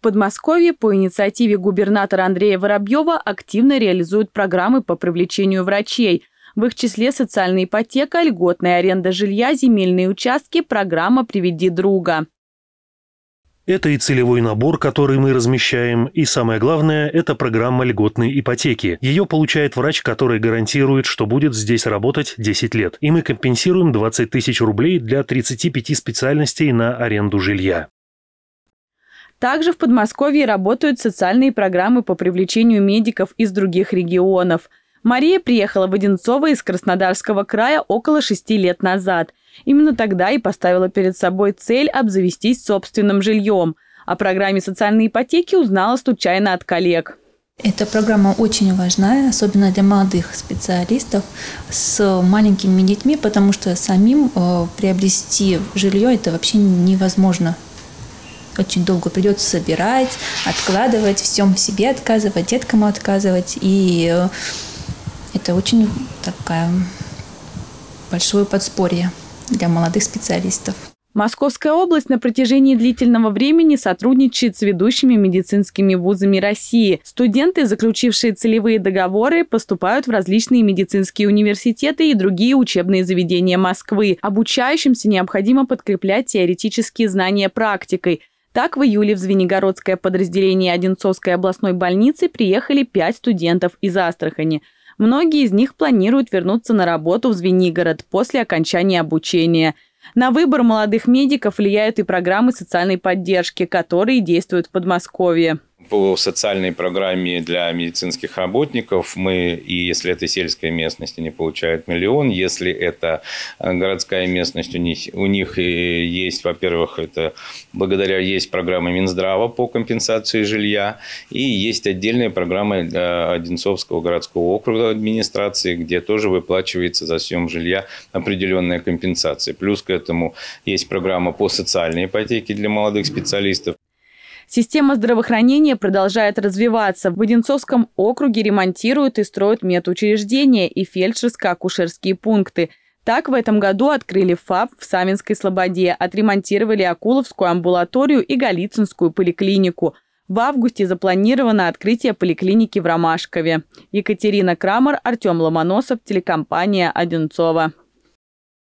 Подмосковье по инициативе губернатора Андрея Воробьева активно реализуют программы по привлечению врачей. В их числе социальная ипотека, льготная аренда жилья, земельные участки, программа «Приведи друга». Это и целевой набор, который мы размещаем, и самое главное – это программа льготной ипотеки. Ее получает врач, который гарантирует, что будет здесь работать 10 лет. И мы компенсируем 20 тысяч рублей для 35 специальностей на аренду жилья. Также в Подмосковье работают социальные программы по привлечению медиков из других регионов. Мария приехала в Одинцово из Краснодарского края около шести лет назад. Именно тогда и поставила перед собой цель обзавестись собственным жильем. О программе социальной ипотеки узнала случайно от коллег. Эта программа очень важная, особенно для молодых специалистов с маленькими детьми, потому что самим э, приобрести жилье это вообще невозможно очень долго придется собирать, откладывать, всем себе отказывать, деткам отказывать. И э, это очень такая большое подспорье для молодых специалистов. Московская область на протяжении длительного времени сотрудничает с ведущими медицинскими вузами России. Студенты, заключившие целевые договоры, поступают в различные медицинские университеты и другие учебные заведения Москвы. Обучающимся необходимо подкреплять теоретические знания практикой – так, в июле в Звенигородское подразделение Одинцовской областной больницы приехали пять студентов из Астрахани. Многие из них планируют вернуться на работу в Звенигород после окончания обучения. На выбор молодых медиков влияют и программы социальной поддержки, которые действуют в Подмосковье. По социальной программе для медицинских работников мы, и если это сельская местность, они получают миллион. Если это э, городская местность, у них, у них э, есть, во-первых, это благодаря есть программа Минздрава по компенсации жилья, и есть отдельная программа Одинцовского городского округа администрации, где тоже выплачивается за съем жилья определенная компенсация. Плюс к этому есть программа по социальной ипотеке для молодых специалистов. Система здравоохранения продолжает развиваться. В Одинцовском округе ремонтируют и строят медучреждения и фельдшерско-акушерские пункты. Так, в этом году открыли ФАП в Савинской Слободе, отремонтировали Акуловскую амбулаторию и Голицынскую поликлинику. В августе запланировано открытие поликлиники в Ромашкове. Екатерина Крамер, Артем Ломоносов, телекомпания «Одинцова».